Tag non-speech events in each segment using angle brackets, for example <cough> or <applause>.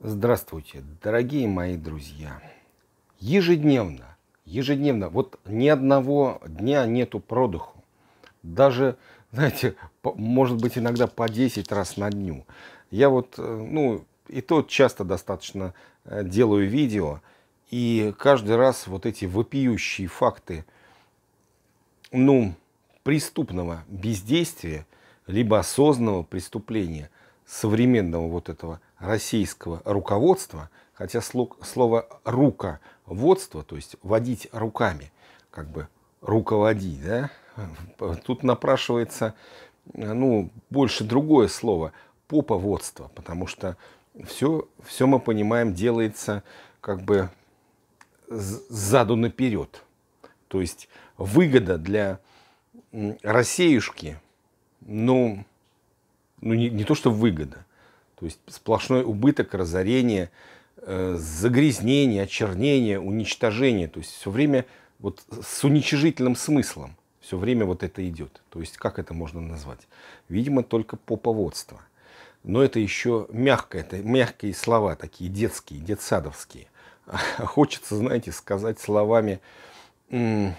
Здравствуйте, дорогие мои друзья. Ежедневно, ежедневно, вот ни одного дня нету продыху. Даже, знаете, может быть иногда по 10 раз на дню. Я вот, э, ну, и то часто достаточно э, делаю видео, и каждый раз вот эти вопиющие факты, ну, преступного бездействия, либо осознанного преступления современного вот этого российского руководства, хотя слово «руководство», то есть «водить руками», как бы «руководить», да, тут напрашивается ну, больше другое слово «поповодство», потому что все, все мы понимаем, делается как бы заду наперед. То есть выгода для Россеюшки, ну, ну не, не то что выгода – то есть сплошной убыток, разорение, э, загрязнение, очернение, уничтожение. То есть все время вот с уничижительным смыслом все время вот это идет. То есть как это можно назвать? Видимо, только поповодство. Но это еще мягкое, это мягкие слова такие детские, детсадовские. <laughs> хочется, знаете, сказать словами э,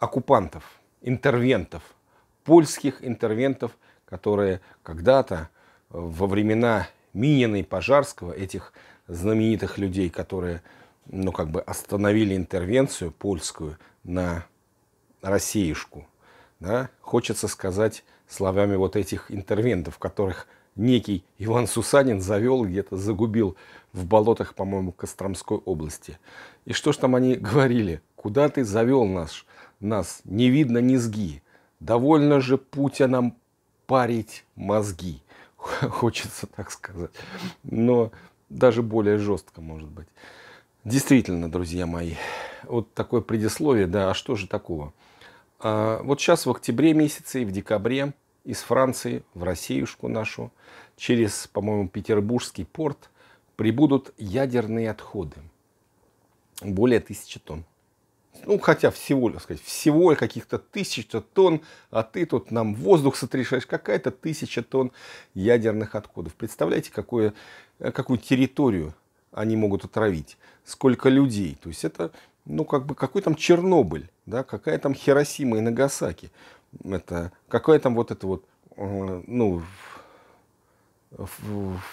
оккупантов, интервентов, польских интервентов, которые когда-то э, во времена Минина и Пожарского, этих знаменитых людей, которые ну, как бы остановили интервенцию польскую на Россиюшку. Да? Хочется сказать словами вот этих интервентов, которых некий Иван Сусанин завел, где-то загубил в болотах, по-моему, Костромской области. И что ж там они <laughs> говорили? Куда ты завел нас? Нас не видно низги довольно же путя нам парить мозги, <laughs> хочется так сказать. Но даже более жестко, может быть. Действительно, друзья мои, вот такое предисловие, да, а что же такого? А вот сейчас в октябре месяце и в декабре из Франции в Россиюшку нашу через, по-моему, Петербургский порт прибудут ядерные отходы. Более тысячи тонн. Ну, хотя всего, так сказать, всего каких-то тысяч тонн, а ты тут нам воздух сотрясаешь, какая-то тысяча тонн ядерных отходов. Представляете, какое, какую территорию они могут отравить, сколько людей. То есть это, ну, как бы, какой там Чернобыль, да, какая там Хиросима и Нагасаки. Это, какая там вот это вот, э, ну,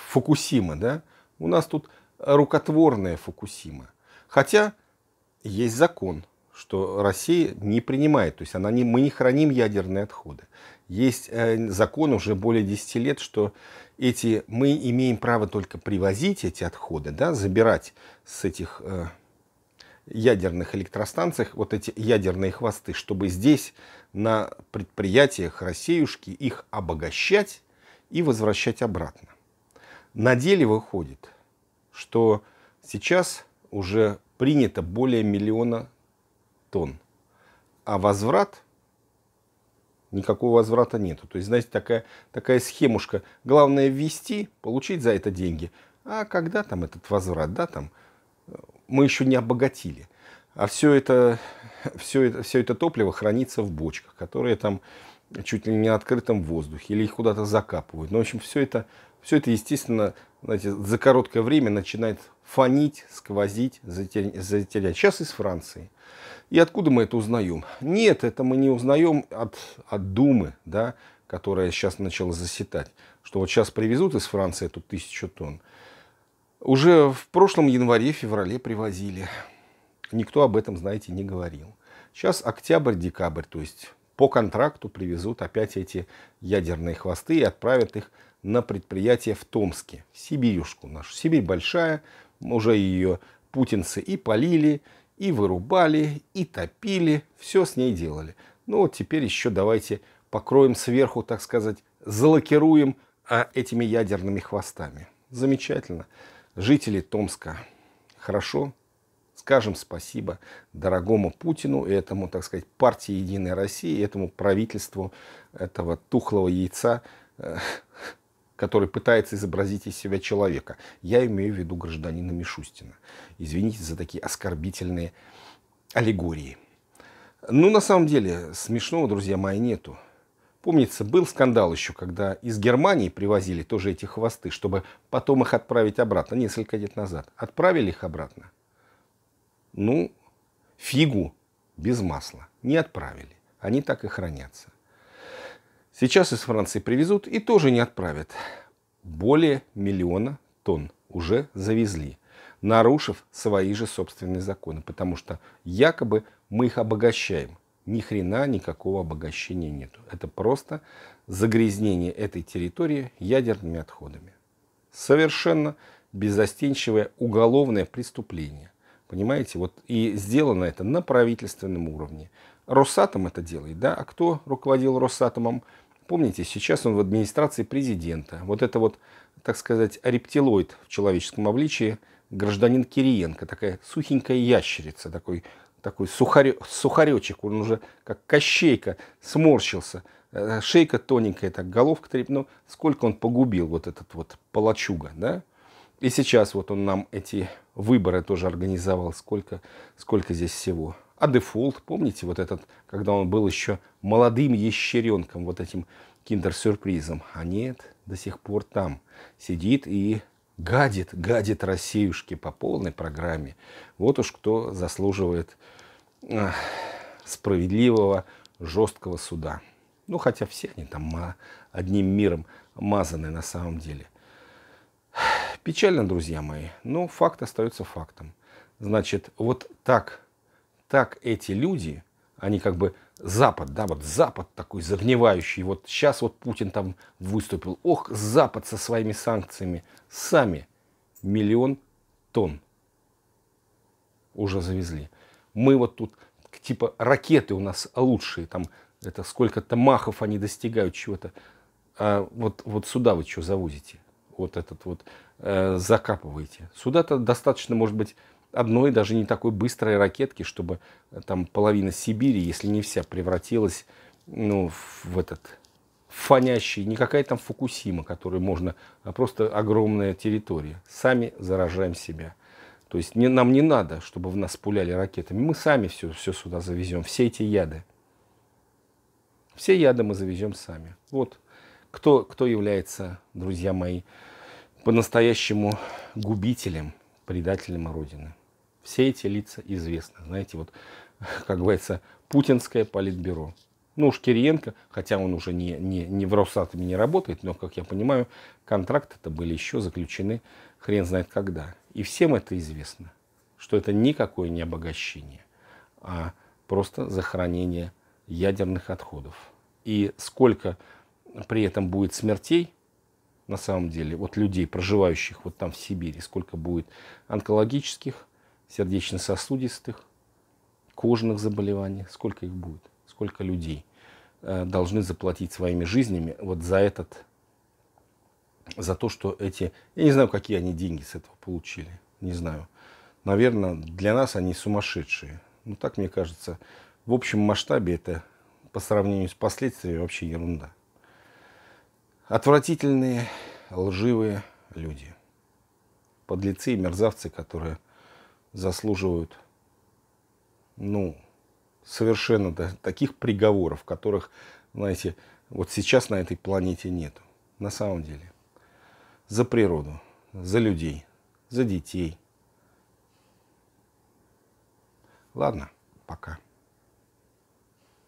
Фукусима, да? У нас тут рукотворная Фукусима. Хотя есть закон что Россия не принимает, то есть она не, мы не храним ядерные отходы. Есть э, закон уже более 10 лет, что эти, мы имеем право только привозить эти отходы, да, забирать с этих э, ядерных электростанциях вот эти ядерные хвосты, чтобы здесь на предприятиях Россиюшки их обогащать и возвращать обратно. На деле выходит, что сейчас уже принято более миллиона тонн. А возврат, никакого возврата нету. То есть, знаете, такая, такая схемушка. Главное ввести, получить за это деньги. А когда там этот возврат, да, там, э, мы еще не обогатили. А все это, <laughs> все это, все это топливо хранится в бочках, которые там чуть ли не на открытом воздухе, или их куда-то закапывают. Ну, в общем, все это, все это естественно, знаете, за короткое время начинает фонить, сквозить, затерять. Сейчас из Франции. И откуда мы это узнаем? Нет, это мы не узнаем от, от Думы, да, которая сейчас начала засетать, что вот сейчас привезут из Франции эту тысячу тонн. Уже в прошлом январе-феврале привозили. Никто об этом, знаете, не говорил. Сейчас октябрь-декабрь, то есть по контракту привезут опять эти ядерные хвосты и отправят их на предприятие в Томске, в Сибирюшку нашу. Сибирь большая, уже ее путинцы и полили, и вырубали, и топили, все с ней делали. Ну вот теперь еще давайте покроем сверху, так сказать, залакируем а, этими ядерными хвостами. Замечательно. Жители Томска, хорошо, скажем спасибо дорогому Путину и этому, так сказать, партии «Единой России», этому правительству этого тухлого яйца, э, который пытается изобразить из себя человека. Я имею в виду гражданина Мишустина. Извините за такие оскорбительные аллегории. Ну, на самом деле, смешного, друзья мои, нету. Помнится, был скандал еще, когда из Германии привозили тоже эти хвосты, чтобы потом их отправить обратно, несколько лет назад. Отправили их обратно. Ну, фигу без масла не отправили. Они так и хранятся. Сейчас из Франции привезут и тоже не отправят. Более миллиона тонн уже завезли, нарушив свои же собственные законы, потому что якобы мы их обогащаем. Ни хрена никакого обогащения нет. Это просто загрязнение этой территории ядерными отходами. Совершенно безостенчивое уголовное преступление. Понимаете, вот и сделано это на правительственном уровне. Росатом это делает, да? А кто руководил Росатомом? Помните, сейчас он в администрации президента. Вот это вот, так сказать, рептилоид в человеческом обличии, гражданин Кириенко, такая сухенькая ящерица, такой, такой сухарё, сухаречек, он уже как кощейка сморщился, э, шейка тоненькая, так головка трепно, ну, сколько он погубил вот этот вот палачуга, да? И сейчас вот он нам эти выборы тоже организовал, сколько, сколько здесь всего. А дефолт, помните, вот этот, когда он был еще молодым ящеренком, вот этим киндер-сюрпризом. А нет, до сих пор там сидит и гадит, гадит Россиюшке по полной программе. Вот уж кто заслуживает эх, справедливого, жесткого суда. Ну, хотя все они там одним миром мазаны на самом деле. Печально, друзья мои, но факт остается фактом. Значит, вот так так эти люди, они как бы Запад, да, вот Запад такой загнивающий, вот сейчас вот Путин там выступил, ох, Запад со своими санкциями, сами миллион тонн уже завезли. Мы вот тут, типа, ракеты у нас лучшие, там, это сколько-то махов они достигают чего-то. А вот, вот сюда вы что завозите? Вот этот вот э, закапываете. Сюда-то достаточно, может быть, одной даже не такой быстрой ракетки, чтобы э, там половина Сибири, если не вся, превратилась ну, в этот фонящий, не какая там Фукусима, которую можно, а просто огромная территория. Сами заражаем себя. То есть не, нам не надо, чтобы в нас пуляли ракетами. Мы сами все, все сюда завезем, все эти яды. Все яды мы завезем сами. Вот кто, кто является, друзья мои, по-настоящему губителем, предателем Родины. Все эти лица известны. Знаете, вот, <laughs> как говорится, путинское политбюро. Ну уж Кириенко, хотя он уже не, не, не в Росатоме не работает, но, как я понимаю, контракты это были еще заключены хрен знает когда. И всем это известно, что это никакое не обогащение, а просто захоронение ядерных отходов. И сколько при этом будет смертей, на самом деле, вот людей, проживающих вот там в Сибири, сколько будет онкологических сердечно-сосудистых, кожных заболеваний, сколько их будет, сколько людей э, должны заплатить своими жизнями вот за этот, за то, что эти, я не знаю, какие они деньги с этого получили, не знаю. Наверное, для нас они сумасшедшие. Ну, так мне кажется. В общем масштабе это по сравнению с последствиями вообще ерунда. Отвратительные, лживые люди. Подлецы и мерзавцы, которые заслуживают, ну, совершенно таких приговоров, которых, знаете, вот сейчас на этой планете нет. На самом деле. За природу, за людей, за детей. Ладно, пока.